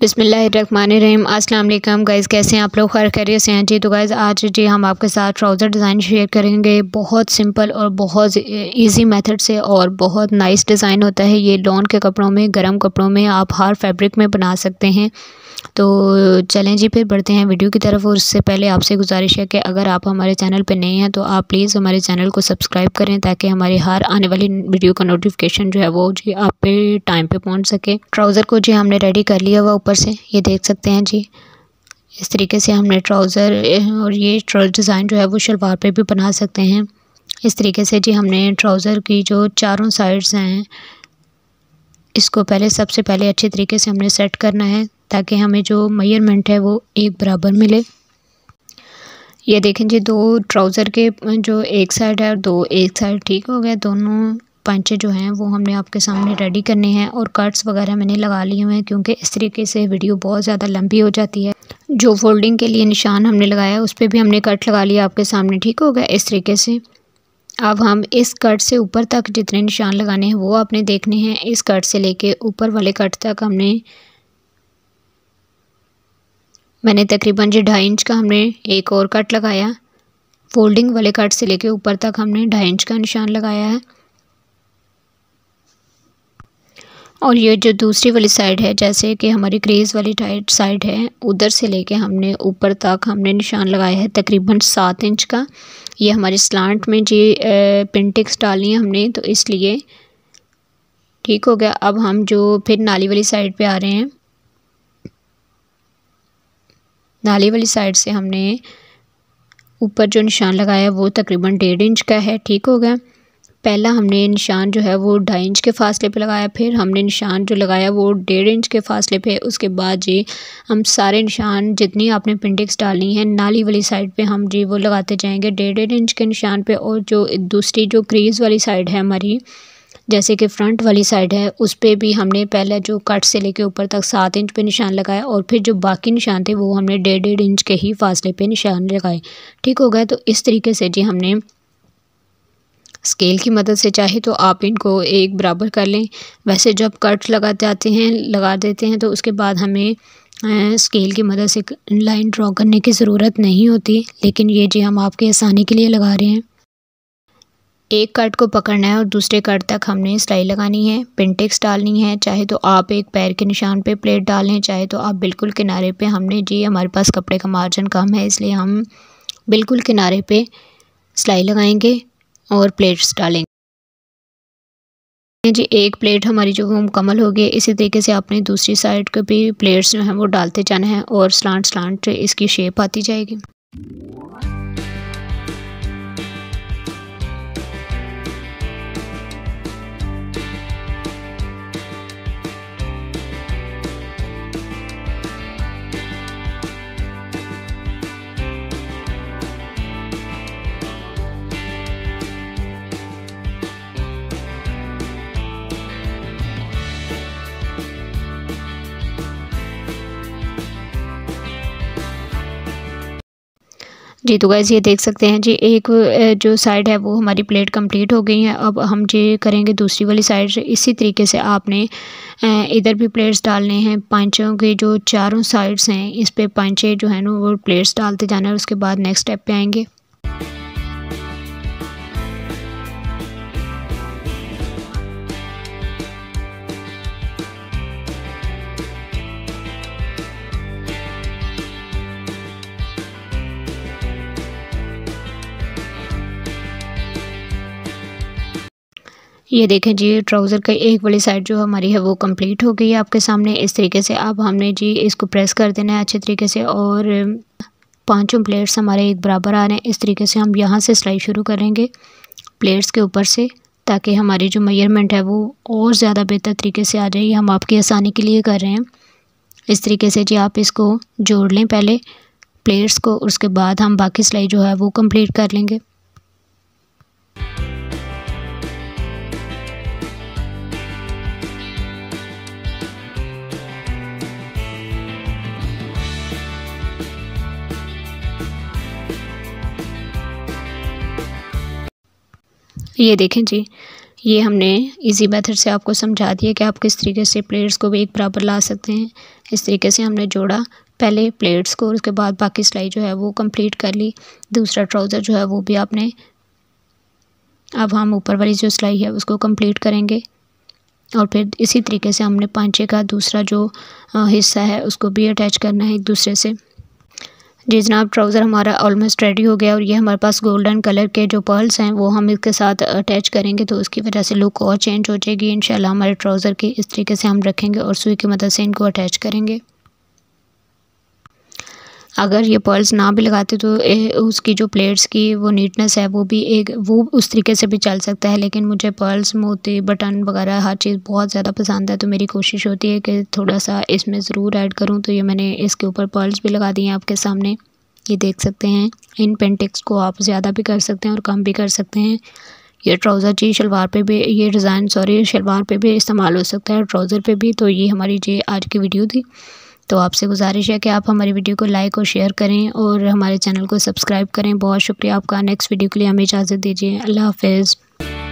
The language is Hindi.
बिसमीम अल्लाम गाइज़ कैसे हैं आप लोग खैर खैरियत से हैं जी तो गाइज़ आज जी हम आपके साथ ट्राउज़र डिज़ाइन शेयर करेंगे बहुत सिंपल और बहुत इजी मेथड से और बहुत नाइस डिज़ाइन होता है ये लॉन के कपड़ों में गर्म कपड़ों में आप हर फैब्रिक में बना सकते हैं तो चलें जी फिर बढ़ते हैं वीडियो की तरफ और उससे पहले आपसे गुजारिश है कि अगर आप हमारे चैनल पर नए हैं तो आप प्लीज़ हमारे चैनल को सब्सक्राइब करें ताकि हमारी हर आने वाली वीडियो का नोटिफिकेशन जो है वो जी आप पे टाइम पे पहुंच सके ट्राउज़र को जी हमने रेडी कर लिया हुआ ऊपर से ये देख सकते हैं जी इस तरीके से हमने ट्राउज़र और ये डिज़ाइन जो है वो शलवार पर भी बना सकते हैं इस तरीके से जी हमने ट्राउज़र की जो चारों साइड्स हैं इसको पहले सबसे पहले अच्छे तरीके से हमने सेट करना है ताकि हमें जो मेयरमेंट है वो एक बराबर मिले ये देखें जी दो ट्राउज़र के जो एक साइड है और दो एक साइड ठीक हो गया दोनों पंचे जो हैं वो हमने आपके सामने रेडी करने हैं और कट्स वगैरह मैंने लगा लिए हुए हैं क्योंकि इस तरीके से वीडियो बहुत ज़्यादा लंबी हो जाती है जो फोल्डिंग के लिए निशान हमने लगाया उस पर भी हमने कट लगा लिया आपके सामने ठीक हो गया इस तरीके से अब हम इस कट से ऊपर तक जितने निशान लगाने हैं वो आपने देखने हैं इस कट से लेके ऊपर वाले कट तक हमने मैंने तकरीबन जी ढाई इंच का हमने एक और कट लगाया फोल्डिंग वाले कट से लेके ऊपर तक हमने ढाई इंच का निशान लगाया है और ये जो दूसरी वाली साइड है जैसे कि हमारी क्रेज़ वाली टाइट साइड है उधर से लेके हमने ऊपर तक हमने निशान लगाया है तकरीबन सात इंच का ये हमारे स्लांट में जी पेंटिक्स डाली है हमने तो इसलिए ठीक हो गया अब हम जो फिर नाली वाली साइड पे आ रहे हैं नाली वाली साइड से हमने ऊपर जो निशान लगाया वो तकरीबन डेढ़ इंच का है ठीक हो गया पहला हमने निशान जो है वो ढाई इंच के फासले पे लगाया फिर हमने निशान जो लगाया वो डेढ़ इंच के फासले पे उसके बाद जी हम सारे निशान जितनी आपने पिंडिक्स डालनी है नाली वाली साइड पे हम जी वो लगाते जाएंगे डेढ़ डेढ़ इंच के निशान पे और जो दूसरी जो क्रीज़ वाली साइड है हमारी जैसे कि फ्रंट वाली साइड है उस पर भी हमने पहले जो कट से लेके ऊपर तक सात इंच पे निशान लगाया और फिर जो बाकी निशान थे वो हमने डेढ़ डेढ़ इंच के ही फासले पे निशान लगाए ठीक हो गया तो इस तरीके से जी हमने स्केल की मदद से चाहे तो आप इनको एक बराबर कर लें वैसे जब कट लगा जाते हैं लगा देते हैं तो उसके बाद हमें स्केल की मदद से लाइन ड्रॉ करने की ज़रूरत नहीं होती लेकिन ये जी हम आपके आसानी के लिए लगा रहे हैं एक कट को पकड़ना है और दूसरे कट तक हमने सिलाई लगानी है पिनटेक्स डालनी है चाहे तो आप एक पैर के निशान पे प्लेट डाल लें चाहे तो आप बिल्कुल किनारे पे हमने जी हमारे पास कपड़े का मार्जिन कम है इसलिए हम बिल्कुल किनारे पे सिलाई लगाएंगे और प्लेट्स डालेंगे जी एक प्लेट हमारी जो वो मुकम्मल हो गई इसी तरीके से आपने दूसरी साइड के भी प्लेट्स जो हैं वो डालते जाना है और स्लांट स्लांट इसकी शेप आती जाएगी जी तो गैस ये देख सकते हैं जी एक जो साइड है वो हमारी प्लेट कंप्लीट हो गई है अब हम ये करेंगे दूसरी वाली साइड इसी तरीके से आपने इधर भी प्लेट्स डालने हैं पंचों के जो चारों साइड्स हैं इस पर पंचे जो है ना वो प्लेट्स डालते जाना है उसके बाद नेक्स्ट स्टेप पे आएंगे ये देखें जी ट्राउज़र का एक वाली साइड जो हमारी है वो कंप्लीट हो गई है आपके सामने इस तरीके से अब हमने जी इसको प्रेस कर देना है अच्छे तरीके से और पांचों प्लेट्स हमारे एक बराबर आ रहे हैं इस तरीके से हम यहाँ से सिलाई शुरू करेंगे प्लेट्स के ऊपर से ताकि हमारी जो मेयरमेंट है वो और ज़्यादा बेहतर तरीके से आ जाए हम आपकी आसानी के लिए कर रहे हैं इस तरीके से जी आप इसको जोड़ लें पहले प्लेट्स को उसके बाद हम बाकी सिलाई जो है वो कंप्लीट कर लेंगे ये देखें जी ये हमने इजी मेथड से आपको समझा दिया कि आप किस तरीके से प्लेट्स को भी एक बराबर ला सकते हैं इस तरीके से हमने जोड़ा पहले प्लेट्स को उसके बाद बाकी सिलाई जो है वो कंप्लीट कर ली दूसरा ट्राउज़र जो है वो भी आपने अब हम ऊपर वाली जो सिलाई है उसको कंप्लीट करेंगे और फिर इसी तरीके से हमने पांचे का दूसरा जो हिस्सा है उसको भी अटैच करना है एक दूसरे से जी जनाब ट्राउज़र हमारा ऑलमोस्ट रेडी हो गया और ये हमारे पास गोल्डन कलर के जो पर्ल्स हैं वो हम इसके साथ अटैच करेंगे तो उसकी वजह से लुक और चेंज हो जाएगी इन हमारे ट्राउज़र की इस तरीके से हम रखेंगे और सुई की मदद से इनको अटैच करेंगे अगर ये पर्ल्स ना भी लगाते तो ए, उसकी जो प्लेट्स की वो नीटनेस है वो भी एक वो उस तरीके से भी चल सकता है लेकिन मुझे पर्ल्स मोती बटन वगैरह हर चीज़ बहुत ज़्यादा पसंद है तो मेरी कोशिश होती है कि थोड़ा सा इसमें ज़रूर ऐड करूँ तो ये मैंने इसके ऊपर पर्ल्स भी लगा दी हैं आपके सामने ये देख सकते हैं इन पेंटिक्स को आप ज़्यादा भी कर सकते हैं और कम भी कर सकते हैं ये ट्राउज़र जी शलवार पे भी ये डिज़ाइन सॉरी शलवार पे भी इस्तेमाल हो सकता है ट्राउज़र पे भी तो ये हमारी जी आज की वीडियो थी तो आपसे गुजारिश है कि आप हमारी वीडियो को लाइक और शेयर करें और हमारे चैनल को सब्सक्राइब करें बहुत शुक्रिया आपका नेक्स्ट वीडियो के लिए हमें इजाज़त दीजिए अल्लाह हाफिज़